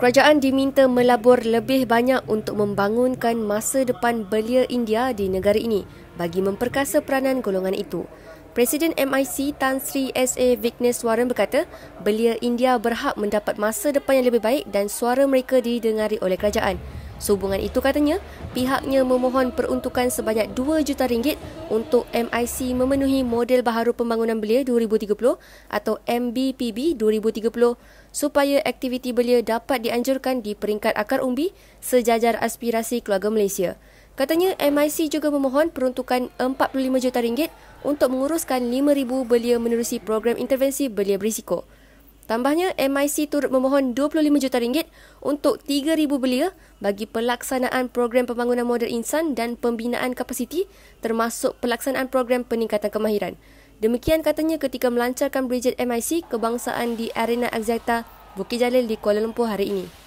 Kerajaan diminta melabur lebih banyak untuk membangunkan masa depan belia India di negara ini bagi memperkasa peranan golongan itu. Presiden MIC Tan Sri SA Vigneswaran berkata, belia India berhak mendapat masa depan yang lebih baik dan suara mereka didengari oleh kerajaan. Sehubungan itu katanya, pihaknya memohon peruntukan sebanyak 2 juta ringgit untuk MIC memenuhi model baharu pembangunan belia 2030 atau MBPB 2030 supaya aktiviti belia dapat dianjurkan di peringkat akar umbi sejajar aspirasi keluarga Malaysia. Katanya MIC juga memohon peruntukan 45 juta ringgit untuk menguruskan 5,000 belia menerusi program intervensi belia berisiko. Tambahnya, MIC turut memohon 25 juta ringgit untuk 3,000 belia bagi pelaksanaan program pembangunan model insan dan pembinaan kapasiti termasuk pelaksanaan program peningkatan kemahiran. Demikian katanya ketika melancarkan Bridget MIC kebangsaan di Arena Azizata, Bukit Jalil di Kuala Lumpur hari ini.